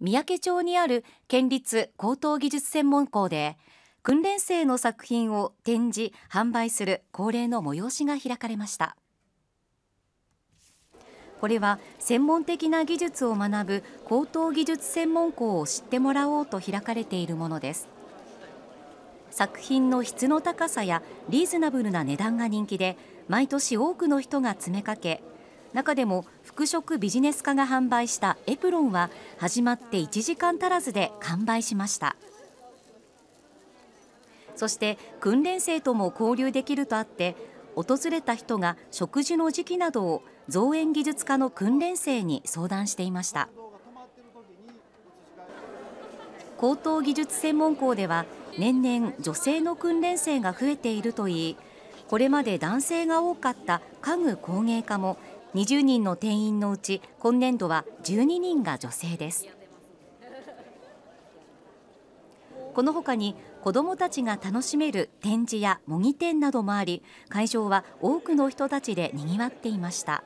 三宅町にある県立高等技術専門校で訓練生の作品を展示販売する恒例の催しが開かれましたこれは専門的な技術を学ぶ高等技術専門校を知ってもらおうと開かれているものです作品の質の高さやリーズナブルな値段が人気で毎年多くの人が詰めかけ中でも服飾ビジネス科が販売したエプロンは始まって1時間足らずで完売しましたそして訓練生とも交流できるとあって訪れた人が食事の時期などを造園技術科の訓練生に相談していました高等技術専門校では年々女性の訓練生が増えているといいこれまで男性が多かった家具工芸科も20人の定員のうち今年度は12人が女性ですこのほかに子どもたちが楽しめる展示や模擬店などもあり会場は多くの人たちでにぎわっていました。